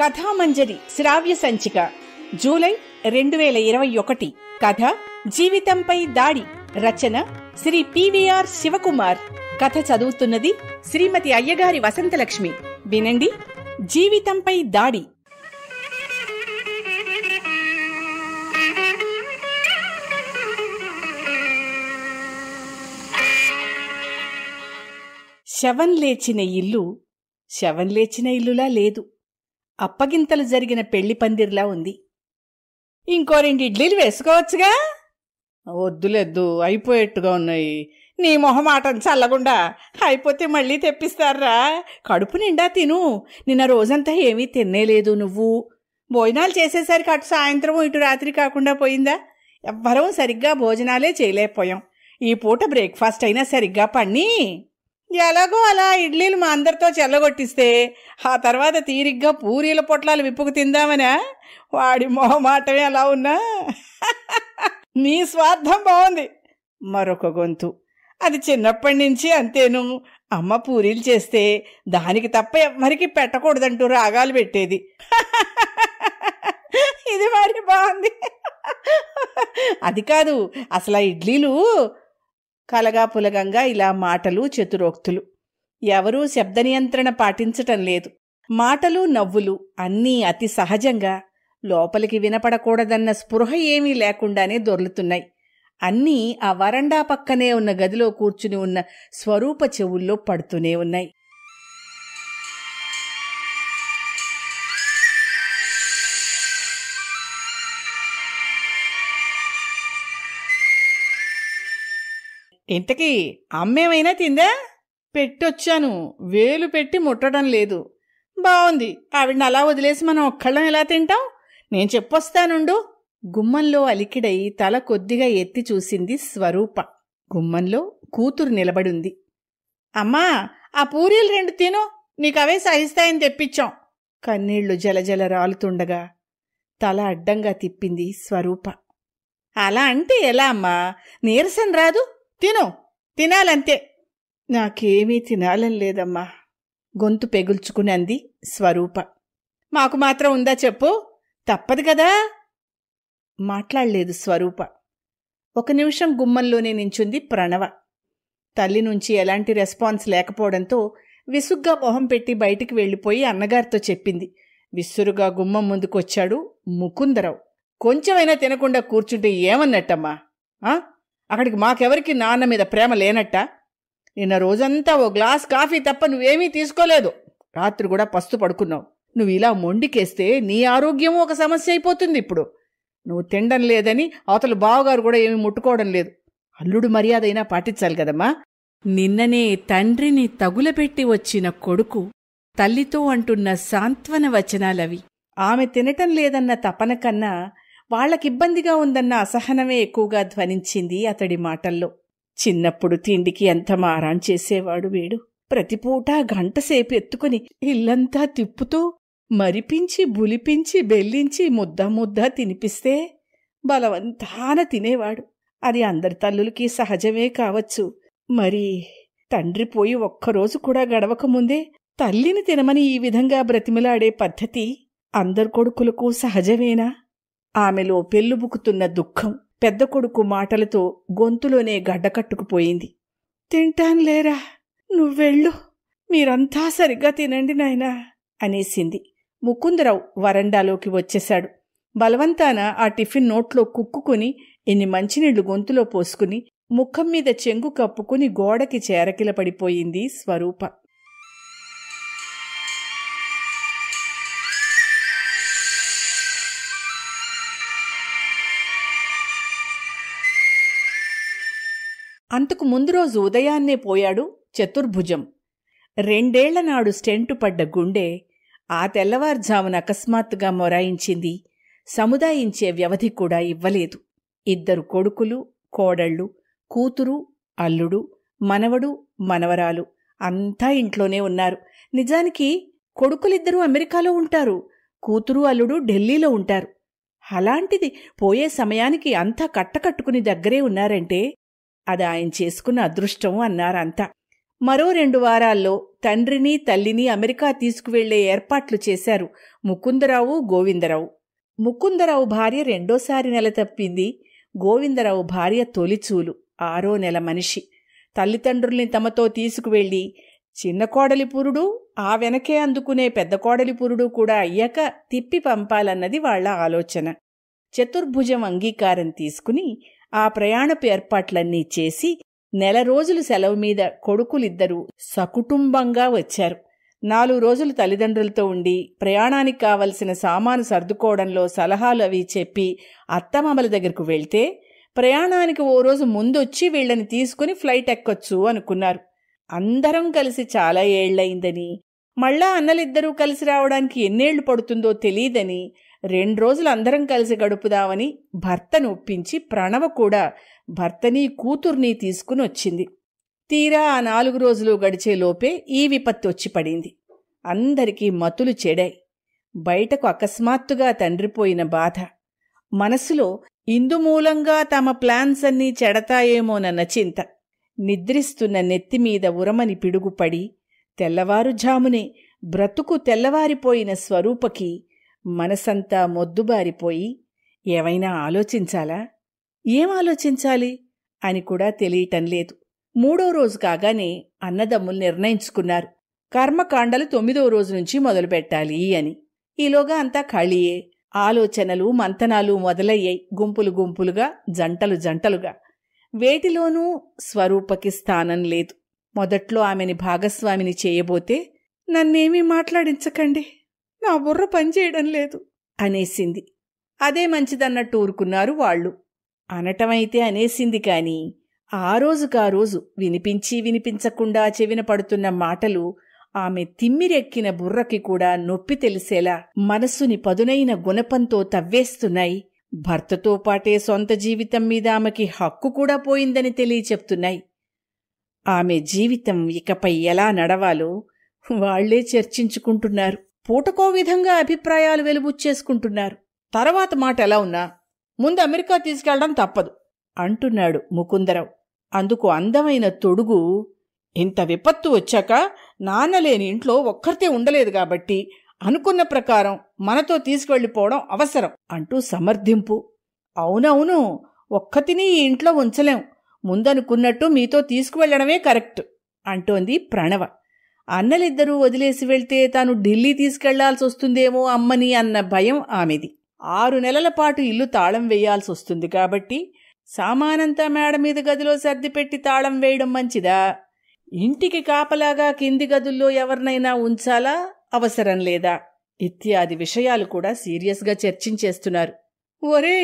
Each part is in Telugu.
కథామంజరి శ్రావ్య సంచిక జూలై రెండు వేల ఇరవై ఒకటి కథ జీవితంపై దాడి రచన శ్రీ పివిఆర్ శివకుమార్ కథ చదువుతున్నది శ్రీమతి అయ్యగారి వసంతలక్ష్మి వినండి జీవితంపై దాడి శవం లేచిన ఇల్లు శవం లేచిన ఇల్లులా లేదు అప్పగింతలు జరిగిన పెళ్లి పందిర్లా ఉంది ఇంకో రెండు ఇడ్లీలు వేసుకోవచ్చుగా వద్దులేద్దు అయిపోయేట్టుగా ఉన్నాయి నీ మొహమాటం చల్లకుండా అయిపోతే మళ్ళీ తెప్పిస్తారా కడుపు నిండా తిను నిన్న రోజంతా ఏమీ తినేలేదు నువ్వు భోజనాలు చేసేసరికి అటు సాయంత్రం ఇటు రాత్రి కాకుండా పోయిందా ఎవ్వరం సరిగ్గా భోజనాలే చేయలేకపోయాం ఈ పూట బ్రేక్ఫాస్ట్ అయినా సరిగ్గా పండి ఎలాగో అలా ఇడ్లీలు మా అందరితో చెల్లగొట్టిస్తే ఆ తర్వాత తీరిగ్గా పూరీల పొట్లాలు విప్పుకు తిందామనా వాడి మొహమాటమే అలా ఉన్నా నీ స్వార్థం బాగుంది మరొక గొంతు అది చిన్నప్పటి నుంచి అంతేను అమ్మ పూరీలు చేస్తే దానికి తప్ప ఎవ్వరికి పెట్టకూడదంటూ రాగాలు పెట్టేది ఇది వాడికి బాగుంది అది కాదు అసలు ఆ ఇడ్లీలు కలగాపులగంగా ఇలా మాటలు చతురోక్తులు ఎవరూ శబ్ద నియంత్రణ పాటించటం లేదు మాటలు నవ్వులు అన్నీ అతి సహజంగా లోపలికి వినపడకూడదన్న స్పృహ ఏమీ లేకుండానే దొర్లుతున్నాయి అన్నీ ఆ వరండా పక్కనే ఉన్న గదిలో కూర్చుని ఉన్న స్వరూప చెవుల్లో పడుతూనే ఉన్నాయి ఇంతకీ అమ్మేమైనా తిందా పెట్టొచ్చాను వేలు పెట్టి ముట్టడం లేదు బాగుంది ఆవిడని అలా వదిలేసి మనం ఒక్కళ్ళం ఎలా తింటాం నేను చెప్పొస్తానుండు గుమ్మంలో అలికిడై తల కొద్దిగా ఎత్తి చూసింది స్వరూప గుమ్మంలో కూతురు నిలబడుంది అమ్మా ఆ పూరీలు రెండు తిను నీకవే సహిస్తాయని తెప్పించాం కన్నీళ్లు జలజల రాలుతుండగా తల అడ్డంగా తిప్పింది స్వరూప అలా అంటే ఎలా అమ్మా నీరసం రాదు తిను తినాలంతే నాకేమీ తినాలని లేదమ్మా గొంతు పెగుల్చుకుని అంది స్వరూప మాకు మాత్రం ఉందా చెప్పు తప్పదు కదా మాట్లాడలేదు స్వరూప ఒక నిమిషం గుమ్మంలోనే నించుంది ప్రణవ తల్లి నుంచి ఎలాంటి రెస్పాన్స్ లేకపోవడంతో విసుగ్గా మొహం పెట్టి బయటికి వెళ్ళిపోయి అన్నగారితో చెప్పింది విసురుగా గుమ్మం ముందుకొచ్చాడు ముకుందరావు కొంచెమైనా తినకుండా కూర్చుంటే ఏమన్నట్టమ్మా అక్కడికి మాకెవరికి నాన్న మీద ప్రేమ లేనట్ట నిన్న రోజంతా ఓ గ్లాస్ కాఫీ తప్ప నువ్వేమీ తీసుకోలేదు రాత్రి కూడా పస్తు పడుకున్నావు నువ్వు ఇలా మొండికేస్తే నీ ఆరోగ్యము ఒక సమస్య అయిపోతుంది ఇప్పుడు నువ్వు తినడం లేదని అవతల బావగారు కూడా ఏమీ ముట్టుకోవడం లేదు అల్లుడు మర్యాద అయినా పాటించాలి కదమ్మా నిన్ననే తండ్రిని తగులపెట్టి వచ్చిన కొడుకు తల్లితో అంటున్న సాంత్వన వచనాలవి ఆమె తినటం లేదన్న తపన కన్నా వాళ్ళకిబ్బందిగా ఉందన్న అసహనమే ఎక్కువగా ధ్వనించింది అతడి మాటల్లో చిన్నప్పుడు తిండికి ఎంత మారాం చేసేవాడు వీడు ప్రతిపూట గంటసేపు ఎత్తుకుని ఇల్లంతా తిప్పుతూ మరిపించి బులిపించి బెల్లించి ముద్ద ముద్ద తినిపిస్తే బలవంతాన తినేవాడు అది అందరి తల్లులకి సహజమే కావచ్చు మరి తండ్రి పోయి ఒక్కరోజు కూడా గడవకముందే తల్లిని తినమని ఈ విధంగా బ్రతిమిలాడే పద్ధతి అందరు కొడుకులకు సహజమేనా ఆమెలో పెళ్ళుబుకుతున్న దుఃఖం పెద్ద కొడుకు మాటలతో గొంతులోనే గడ్డకట్టుకుపోయింది తింటాను లేరా నువ్వెళ్ళు మీరంతా సరిగ్గా తినండి నాయనా అనేసింది ముకుందరావు వరండాలోకి వచ్చేశాడు బలవంతాన ఆ టిఫిన్ నోట్లో కుక్కుని ఎన్ని మంచినీళ్లు గొంతులో పోసుకుని ముఖం మీద చెంగు కప్పుకుని గోడకి చేరకిల పడిపోయింది స్వరూప అంతకు ముందు రోజు ఉదయాన్నే పోయాడు చతుర్భుజం నాడు స్టెంటు పడ్డ గుండె ఆ తెల్లవారుజామున అకస్మాత్తుగా మొరాయించింది సముదాయించే వ్యవధి కూడా ఇవ్వలేదు ఇద్దరు కొడుకులు కోడళ్ళు కూతురు అల్లుడు మనవడు మనవరాలు అంతా ఇంట్లోనే ఉన్నారు నిజానికి కొడుకులిద్దరూ అమెరికాలో ఉంటారు కూతురు అల్లుడు ఢిల్లీలో ఉంటారు అలాంటిది పోయే సమయానికి అంతా కట్టకట్టుకుని దగ్గరే ఉన్నారంటే అది ఆయన చేసుకున్న అదృష్టం అన్నారంతా మరో రెండు వారాల్లో తండ్రిని తల్లిని అమెరికా తీసుకువెళ్లే ఏర్పాట్లు చేశారు ముకుందరావు గోవిందరావు ముకుందరావు భార్య రెండోసారి నెల తప్పింది గోవిందరావు భార్య తొలిచూలు ఆరో నెల మనిషి తల్లిదండ్రుల్ని తమతో తీసుకువెళ్ళి చిన్న కోడలి పురుడు ఆ వెనకే అందుకునే పెద్ద కోడలి పురుడు కూడా అయ్యాక తిప్పి పంపాలన్నది వాళ్ల ఆలోచన చతుర్భుజం అంగీకారం తీసుకుని ఆ ప్రయాణపు ఏర్పాట్లన్నీ చేసి నెల రోజులు సెలవు మీద కొడుకులిద్దరూ సకుటుంబంగా వచ్చారు నాలుగు రోజులు తల్లిదండ్రులతో ఉండి ప్రయాణానికి కావలసిన సామాను సర్దుకోవడంలో సలహాలు అవి చెప్పి అత్తమామల దగ్గరకు వెళ్తే ప్రయాణానికి ఓ రోజు ముందొచ్చి వీళ్ళని తీసుకుని ఫ్లైట్ ఎక్కొచ్చు అనుకున్నారు అందరం కలిసి చాలా ఏళ్లయిందని మళ్ళా అన్నలిద్దరూ కలిసి రావడానికి ఎన్నేళ్లు పడుతుందో తెలియదని రెండు రోజులు అందరం కలిసి గడుపుదామని భర్తను ఒప్పించి ప్రణవ కూడా భర్తని కూతుర్ని తీసుకుని వచ్చింది తీరా ఆ నాలుగు రోజులు గడిచే లోపే ఈ విపత్తు వచ్చి పడింది అందరికీ మతులు చెడాయి బయటకు అకస్మాత్తుగా తండ్రిపోయిన బాధ మనసులో ఇందుమూలంగా తమ ప్లాన్స్ అన్నీ చెడతాయేమోనన్న చింత నిద్రిస్తున్న నెత్తిమీద ఉరమని పిడుగుపడి తెల్లవారుజామునే బ్రతుకు తెల్లవారిపోయిన స్వరూపకి మనసంతా మొద్దుబారిపోయి ఏవైనా ఆలోచించాలా ఏం ఆలోచించాలి అని కూడా తెలియటం లేదు మూడో రోజు కాగానే అన్నదమ్ములు నిర్ణయించుకున్నారు కర్మకాండలు తొమ్మిదవ రోజు నుంచి మొదలుపెట్టాలి అని ఈలోగా అంతా ఖాళీయే ఆలోచనలు మంతనాలు మొదలయ్యాయి గుంపులు గుంపులుగా జంటలు జంటలుగా వేటిలోనూ స్వరూపకి స్థానం లేదు మొదట్లో ఆమెని భాగస్వామిని చేయబోతే నన్నేమీ మాట్లాడించకండి నా బుర్ర పనిచేయడం లేదు అనేసింది అదే మంచిదన్నట్టు ఊరుకున్నారు వాళ్ళు అనటమైతే అనేసింది కాని ఆ రోజుకా రోజు వినిపించి వినిపించకుండా చెవిన పడుతున్న మాటలు ఆమె తిమ్మిరెక్కిన బుర్రకి కూడా నొప్పి తెలిసేలా మనస్సుని పదునైన గుణపంతో తవ్వేస్తున్నాయి భర్తతో పాటే సొంత జీవితం మీద ఆమెకి హక్కు కూడా పోయిందని తెలియచెప్తున్నాయి ఆమె జీవితం ఇకపై ఎలా నడవాలో వాళ్లే చర్చించుకుంటున్నారు పూటకో విధంగా అభిప్రాయాలు వెలుబుచ్చేసుకుంటున్నారు తర్వాత మాట ఎలా ఉన్నా ముందు అమెరికా తీసుకెళ్లడం తప్పదు అంటున్నాడు ముకుందరావు అందుకు అందమైన తొడుగు ఇంత విపత్తు వచ్చాక నాన్నలేని ఇంట్లో ఒక్కరితే ఉండలేదు కాబట్టి అనుకున్న ప్రకారం మనతో తీసుకెళ్ళిపోవడం అవసరం అంటూ సమర్థింపు అవునవును ఒక్కతిని ఈ ఇంట్లో ఉంచలేం ముందనుకున్నట్టు మీతో తీసుకువెళ్లడమే కరెక్ట్ అంటోంది ప్రణవ అన్నలిద్దరూ వదిలేసి వెళ్తే తాను ఢిల్లీ తీసుకెళ్లాల్సి వస్తుందేమో అమ్మని అన్న భయం ఆమెది ఆరు నెలల పాటు ఇల్లు తాళం వేయాల్సి వస్తుంది కాబట్టి సామానంతా మేడ మీద గదిలో సర్దిపెట్టి తాళం వేయడం మంచిదా ఇంటికి కాపలాగా కింది గదుల్లో ఎవరినైనా ఉంచాలా అవసరం లేదా ఇత్యాది విషయాలు కూడా సీరియస్గా చర్చించేస్తున్నారు ఒరే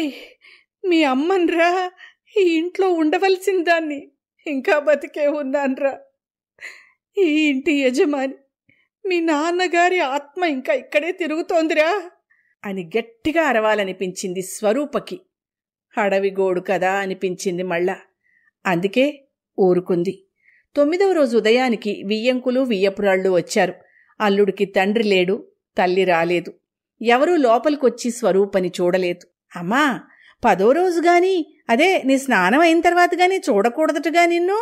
మీ అమ్మన్రా ఈ ఇంట్లో ఉండవలసిందాన్ని ఇంకా బతికే ఉన్నాన్రా ఈ ఇంటి యజమాని మీ నాన్నగారి ఆత్మ ఇంకా ఇక్కడే తిరుగుతోందిరా అని గట్టిగా అరవాలనిపించింది స్వరూపకి అడవిగోడు కదా అనిపించింది మళ్ళా అందుకే ఊరుకుంది తొమ్మిదవ రోజు ఉదయానికి వియ్యంకులు వియ్యపురాళ్ళు వచ్చారు అల్లుడికి తండ్రి లేడు తల్లి రాలేదు ఎవరూ లోపలికొచ్చి స్వరూపని చూడలేదు అమ్మా పదో రోజు గాని అదే నీ స్నానం అయిన తర్వాత గాని చూడకూడదటగా నిన్ను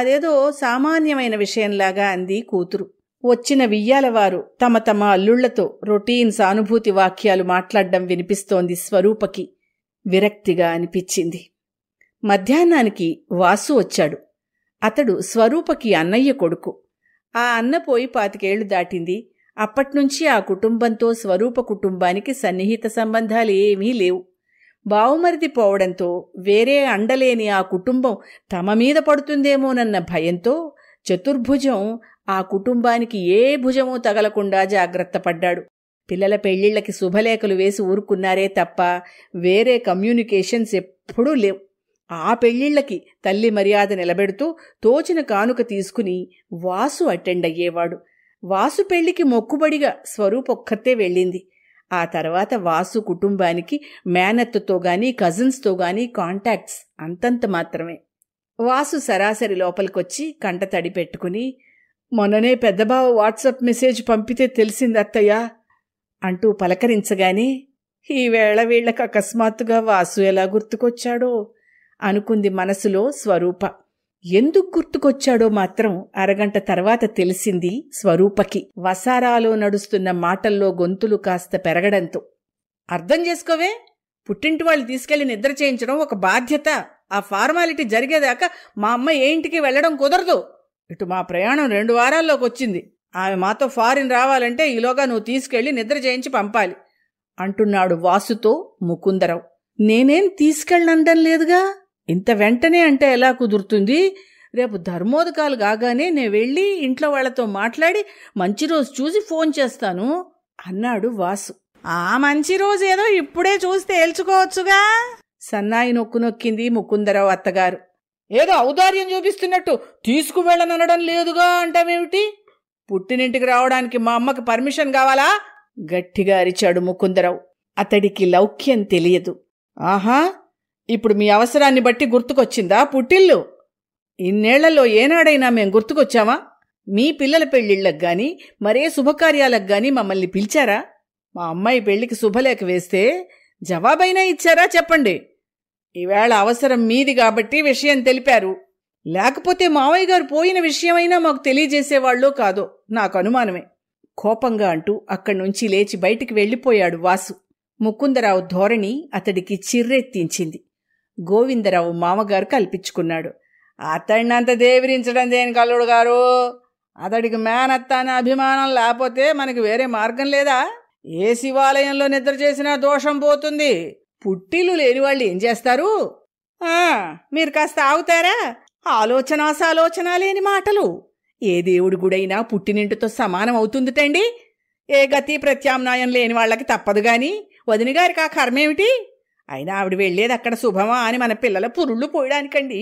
అదేదో సామాన్యమైన విషయంలాగా అంది కూతురు వచ్చిన వియ్యాలవారు తమ తమ అల్లుళ్లతో రొటీన్ సానుభూతి వాక్యాలు మాట్లాడడం వినిపిస్తోంది స్వరూపకి విరక్తిగా అనిపించింది మధ్యాహ్నానికి వాసు వచ్చాడు అతడు స్వరూపకి అన్నయ్య కొడుకు ఆ అన్న పోయి పాతికేళ్లు దాటింది అప్పట్నుంచి ఆ కుటుంబంతో స్వరూప కుటుంబానికి సన్నిహిత సంబంధాలు ఏమీ లేవు బావుమరిది పోవడంతో వేరే అండలేని ఆ కుటుంబం తమ మీద పడుతుందేమోనన్న భయంతో చతుర్భుజం ఆ కుటుంబానికి ఏ భుజమూ తగలకుండా జాగ్రత్త పడ్డాడు పిల్లల పెళ్లిళ్లకి శుభలేఖలు వేసి ఊరుకున్నారే తప్ప వేరే కమ్యూనికేషన్స్ ఎప్పుడూ లేవు ఆ పెళ్లిళ్లకి తల్లి మర్యాద నిలబెడుతూ తోచిన కానుక తీసుకుని వాసు అటెండ్ అయ్యేవాడు వాసు పెళ్లికి మొక్కుబడిగా స్వరూపొక్కతే వెళ్ళింది ఆ తర్వాత వాసు కుటుంబానికి మేనత్తతో గాని కజిన్స్తో గాని కాంటాక్ట్స్ అంతంత మాత్రమే వాసు సరాసరి లోపలికొచ్చి కంట తడి పెట్టుకుని మొన్ననే పెద్దబావ వాట్సాప్ మెసేజ్ పంపితే తెలిసింది అత్తయ్యా అంటూ పలకరించగానే ఈవేళ వీళ్లకు అకస్మాత్తుగా వాసు ఎలా గుర్తుకొచ్చాడో అనుకుంది మనసులో స్వరూప ఎందుకు గుర్తుకొచ్చాడో మాత్రం అరగంట తర్వాత తెలిసింది స్వరూపకి వసారాలో నడుస్తున్న మాటల్లో గొంతులు కాస్త పెరగడంతో అర్థం చేసుకోవే పుట్టింటి వాళ్ళు తీసుకెళ్లి నిద్ర చేయించడం ఒక బాధ్యత ఆ ఫార్మాలిటీ జరిగేదాకా మా అమ్మ ఏ ఇంటికి వెళ్లడం కుదరదు ఇటు మా ప్రయాణం రెండు వారాల్లోకి వచ్చింది ఆమె మాతో ఫారిన్ రావాలంటే ఈలోగా నువ్వు తీసుకెళ్లి నిద్ర చేయించి పంపాలి అంటున్నాడు వాసుతో ముకుందరావు నేనేం తీసుకెళ్ళనడం లేదుగా ఇంత వెంటనే అంటే ఎలా కుదురుతుంది రేపు ధర్మోదకాలు కాగానే నేను వెళ్ళి ఇంట్లో వాళ్లతో మాట్లాడి మంచి రోజు చూసి ఫోన్ చేస్తాను అన్నాడు వాసు ఆ మంచి రోజు ఏదో ఇప్పుడే చూసి తేల్చుకోవచ్చుగా సన్నాయి నొక్కు నొక్కింది ముకుందరావు అత్తగారు ఏదో ఔదార్యం చూపిస్తున్నట్టు తీసుకువెళ్ళనడం లేదుగా అంటామేమిటి పుట్టినింటికి రావడానికి మా అమ్మకి పర్మిషన్ కావాలా గట్టిగా అరిచాడు ముకుందరావు అతడికి లౌక్యం తెలియదు ఆహా ఇప్పుడు మీ అవసరాన్ని బట్టి గుర్తుకొచ్చిందా పుట్టిల్లు ఇన్నేళ్లలో ఏనాడైనా మేం గుర్తుకొచ్చామా మీ పిల్లల పెళ్ళిళ్ళకు గాని మరే శుభకార్యాలకు గాని మమ్మల్ని పిలిచారా మా అమ్మాయి పెళ్లికి శుభలేఖ వేస్తే జవాబైనా ఇచ్చారా చెప్పండి ఈవేళ అవసరం మీది కాబట్టి విషయం తెలిపారు లేకపోతే మావయ్య గారు పోయిన విషయమైనా మాకు తెలియజేసేవాళ్ళో కాదో నాకు అనుమానమే కోపంగా అంటూ అక్కడి నుంచి లేచి బయటికి వెళ్ళిపోయాడు వాసు ముకుందరావు ధోరణి అతడికి చిర్రెత్తించింది గోవిందరావు మామగారు కల్పించుకున్నాడు అంత దేవిరించడం దేని కల్లుడు గారు అతడికి మేనత్త అనే అభిమానం లేకపోతే మనకి వేరే మార్గం లేదా ఏ శివాలయంలో నిద్ర చేసినా దోషం పోతుంది పుట్టిల్లు లేని వాళ్ళు ఏం చేస్తారు మీరు కాస్త ఆగుతారా ఆలోచన సాలోచన లేని మాటలు ఏ దేవుడి గుడైనా పుట్టినింటితో సమానం అవుతుందిటండి ఏ గతి ప్రత్యామ్నాయం లేని వాళ్ళకి తప్పదు గాని గారికి ఆ కర్మేమిటి అయినా ఆవిడ వెళ్ళేది అక్కడ శుభమా అని మన పిల్లల పురుళ్ళు పోయడానికండి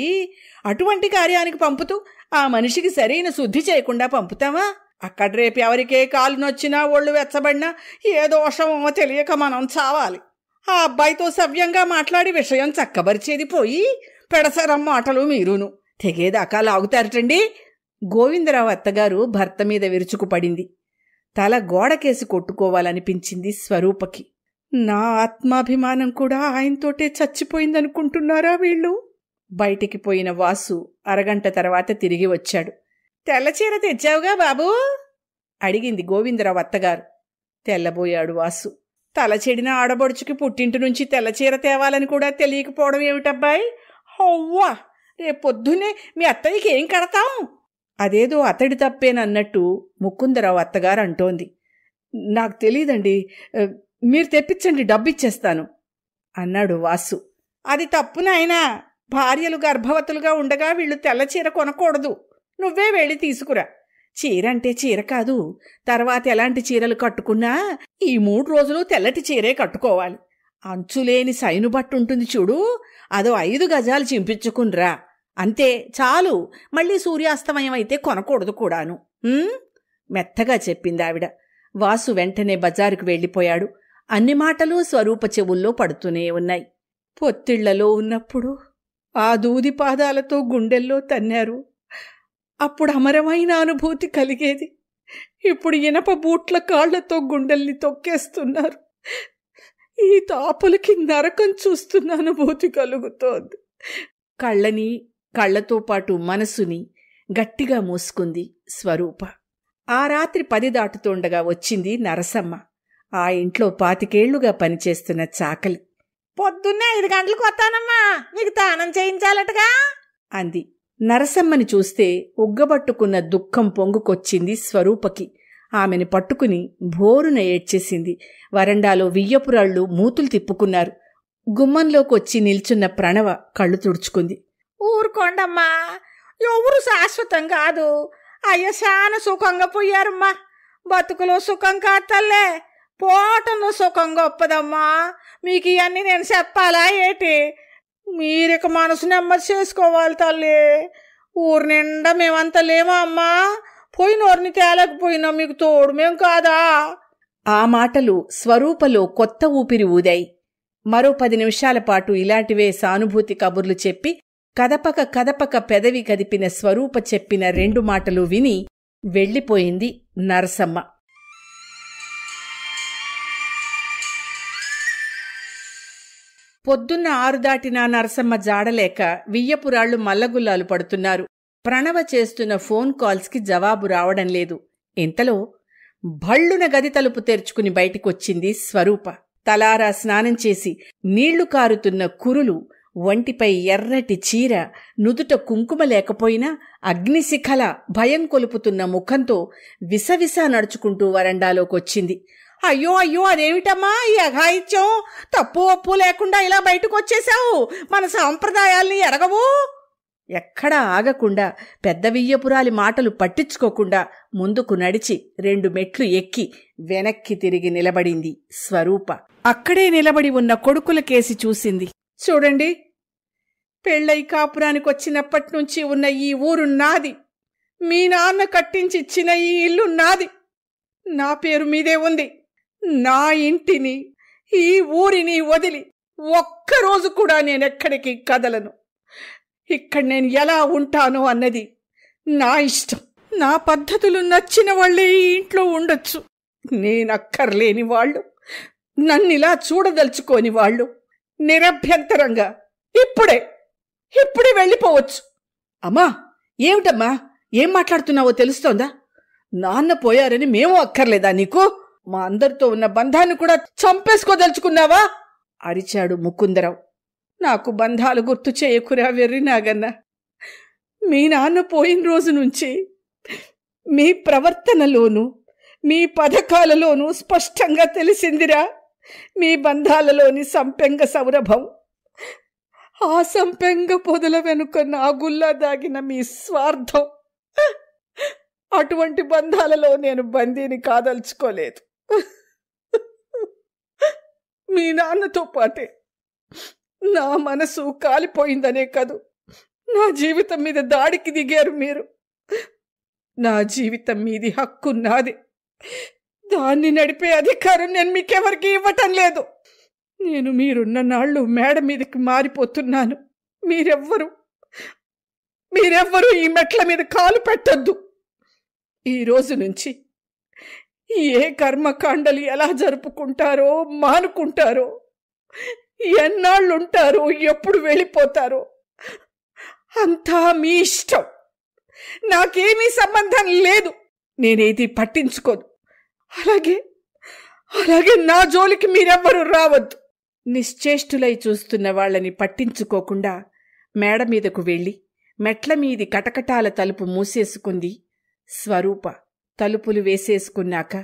అటువంటి కార్యానికి పంపుతూ ఆ మనిషికి సరైన శుద్ధి చేయకుండా పంపుతామా అక్కడ రేపు ఎవరికే కాలు నొచ్చినా ఒళ్ళు వెచ్చబడినా ఏ దోషమో తెలియక మనం చావాలి ఆ అబ్బాయితో సవ్యంగా మాట్లాడి విషయం చక్కబరిచేది పోయి పెడసరం మాటలు మీరును తెగేదాకా లాగుతారటండి గోవిందరావు అత్తగారు భర్త మీద విరుచుకుపడింది తల గోడకేసి కొట్టుకోవాలనిపించింది స్వరూపకి నా ఆత్మాభిమానం కూడా ఆయనతోటే చచ్చిపోయిందనుకుంటున్నారా వీళ్ళు బయటికి పోయిన వాసు అరగంట తర్వాత తిరిగి వచ్చాడు తెల్లచీర తెచ్చావుగా బాబూ అడిగింది గోవిందరావు అత్తగారు తెల్లబోయాడు వాసు తల చెడిన ఆడబడుచుకి పుట్టింటి నుంచి తెల్లచీర తేవాలని కూడా తెలియకపోవడం ఏమిటబ్బాయి హౌవా రేపొద్దునే మీ అత్తయ్యకి ఏం కడతాం అదేదో అతడి తప్పేనన్నట్టు ముకుందరావు అత్తగారు అంటోంది నాకు తెలియదండి మీరు తెప్పించండి డబ్బిచ్చేస్తాను అన్నాడు వాసు అది తప్పునైనా భార్యలు గర్భవతులుగా ఉండగా వీళ్ళు తెల్ల చీర కొనకూడదు నువ్వే వెళ్ళి తీసుకురా చీర అంటే చీర కాదు తర్వాత ఎలాంటి చీరలు కట్టుకున్నా ఈ మూడు రోజులు తెల్లటి చీరే కట్టుకోవాలి అంచులేని సైను బట్టు ఉంటుంది చూడు అదో ఐదు గజాలు చింపించుకునిరా అంతే చాలు మళ్ళీ సూర్యాస్తమయం అయితే కొనకూడదు కూడాను మెత్తగా చెప్పింది ఆవిడ వాసు వెంటనే బజారుకు వెళ్ళిపోయాడు అన్ని మాటలు స్వరూప చెవుల్లో పడుతూనే ఉన్నాయి పొత్తిళ్లలో ఉన్నప్పుడు ఆ దూది పాదాలతో గుండెల్లో తన్నారు అప్పుడు అమరమైన అనుభూతి కలిగేది ఇప్పుడు ఇనప బూట్ల కాళ్లతో గుండెల్ని తొక్కేస్తున్నారు ఈ తాపులకి నరకం చూస్తున్న అనుభూతి కలుగుతోంది కళ్ళని కళ్లతో పాటు మనసుని గట్టిగా మూసుకుంది స్వరూప ఆ రాత్రి పది దాటుతుండగా వచ్చింది నరసమ్మ ఆ ఇంట్లో పాతికేళ్లుగా పనిచేస్తున్న చాకలి పొద్దున్నే ఐదు గంటలకు వస్తానమ్మా నీకు తానం చేయించాలటగా అంది నరసమ్మని చూస్తే ఉగ్గబట్టుకున్న దుఃఖం పొంగుకొచ్చింది స్వరూపకి ఆమెను పట్టుకుని భోరున ఏడ్చేసింది వరండాలో వియ్యపురాళ్ళు మూతులు తిప్పుకున్నారు గుమ్మంలోకొచ్చి నిల్చున్న ప్రణవ కళ్ళు తుడుచుకుంది ఊరుకోండమ్మా ఎవరు శాశ్వతం కాదు అయ్య శాన సుఖంగా పోయారమ్మా బతుకులో సుఖం కాతల్లే పోటను సుఖం గొప్పదమ్మా మీకు ఇవన్నీ నేను చెప్పాలా ఏటి మీరిక మనసు నెమ్మది చేసుకోవాలి తల్లి ఊరు నిండా మేమంతా లేమా అమ్మా పోయినోరిని తేలకపోయినా మీకు తోడు మేం కాదా ఆ మాటలు స్వరూపలో కొత్త ఊపిరి ఊదాయి మరో పది నిమిషాల పాటు ఇలాంటివే సానుభూతి కబుర్లు చెప్పి కదపక కదపక పెదవి కదిపిన స్వరూప చెప్పిన రెండు మాటలు విని వెళ్ళిపోయింది నరసమ్మ పొద్దున్న ఆరు దాటినా నరసమ్మ జాడలేక వియ్యపురాళ్లు మల్లగుల్లాలు పడుతున్నారు ప్రణవ చేస్తున్న ఫోన్ కాల్స్కి జవాబు రావడం లేదు ఇంతలో భళ్ళున గది తలుపు తెరుచుకుని బయటికొచ్చింది స్వరూప తలారా స్నానం చేసి నీళ్లు కారుతున్న కురులు ఒంటిపై ఎర్రటి చీర నుదుట కుంకుమ లేకపోయినా అగ్నిశిఖల భయం కొలుపుతున్న ముఖంతో విసవిసా నడుచుకుంటూ వరండాలోకొచ్చింది అయ్యో అయ్యో అదేమిటమ్మా ఈ అఘాయిత్యం తప్పు ఒప్పు లేకుండా ఇలా బయటకు వచ్చేశావు మన సాంప్రదాయాల్ని ఎరగవు ఎక్కడా ఆగకుండా పెద్ద వియ్యపురాలి మాటలు పట్టించుకోకుండా ముందుకు నడిచి రెండు మెట్లు ఎక్కి వెనక్కి తిరిగి నిలబడింది స్వరూప అక్కడే నిలబడి ఉన్న కొడుకుల కేసి చూసింది చూడండి పెళ్ళై కాపురానికి వచ్చినప్పటి నుంచి ఉన్న ఈ ఊరు నాది మీ నాన్న కట్టించిచ్చిన ఈ ఇల్లు నాది నా పేరు మీదే ఉంది నా ఇంటిని ఈ ఊరిని వదిలి ఒక్కరోజు కూడా నేనెక్కడికి కదలను ఇక్కడ నేను ఎలా ఉంటాను అన్నది నా ఇష్టం నా పద్ధతులు నచ్చిన వాళ్ళే ఈ ఇంట్లో ఉండొచ్చు నేనక్కర్లేని వాళ్ళు నన్నిలా చూడదలుచుకోని వాళ్ళు నిరభ్యంతరంగా ఇప్పుడే ఇప్పుడే వెళ్ళిపోవచ్చు అమ్మా ఏమిటమ్మా ఏం మాట్లాడుతున్నావో తెలుస్తోందా నాన్న పోయారని మేము అక్కర్లేదా నీకు మా అందరితో ఉన్న బంధాన్ని కూడా చంపేసుకోదలుచుకున్నావా అరిచాడు ముకుందరావు నాకు బంధాలు గుర్తు చేయకురా వెర్రి నాగన్న మీ నాన్న పోయిన రోజు నుంచి మీ ప్రవర్తనలోనూ మీ పథకాలలోనూ స్పష్టంగా తెలిసిందిరా మీ బంధాలలోని సంపెంగ సౌరభం ఆ సంపెంగ పొదల వెనుక నాగుల్లా దాగిన మీ స్వార్థం అటువంటి బంధాలలో నేను బందీని కాదలుచుకోలేదు మీ నాన్నతో పాటే నా మనసు కాలిపోయిందనే కాదు నా జీవితం మీద దాడికి దిగారు మీరు నా జీవితం మీది హక్కు నాది దాన్ని నడిపే అధికారం నేను మీకెవరికి ఇవ్వటం లేదు నేను మీరున్న నాళ్ళు మేడ మీదకి మారిపోతున్నాను మీరెవ్వరు మీరెవ్వరూ ఈ మెట్ల మీద కాలు పెట్టద్దు ఈ రోజు నుంచి ఏ కర్మకాండలు ఎలా జరుపుకుంటారో మానుకుంటారో ఎన్నాళ్ళుంటారో ఎప్పుడు వెళ్ళిపోతారో అంతా మీ ఇష్టం నాకేమీ సంబంధం లేదు నేనేది పట్టించుకోదు అలాగే అలాగే నా జోలికి మీరెవ్వరూ రావద్దు నిశ్చేష్టులై చూస్తున్న వాళ్ళని పట్టించుకోకుండా మేడ మీదకు వెళ్ళి మెట్ల మీది కటకటాల తలుపు మూసేసుకుంది స్వరూప తలుపులు వేసేసుకున్నాక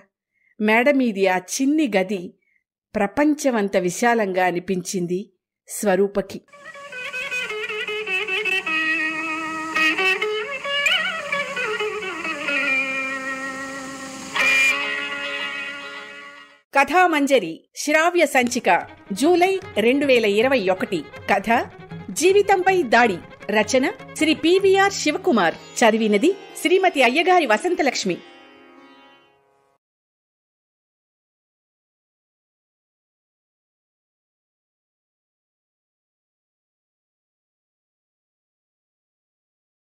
మేడమీది ఆ చిన్ని గది ప్రపంచమంత విశాలంగా అనిపించింది స్వరూపకి కథామంజరి శ్రావ్య సంచిక జూలై రెండు వేల ఇరవై ఒకటి కథ జీవితంపై దాడి రచన శ్రీ పివిఆర్ శివకుమార్ చదివినది శ్రీమతి అయ్యగారి వసంతలక్ష్మి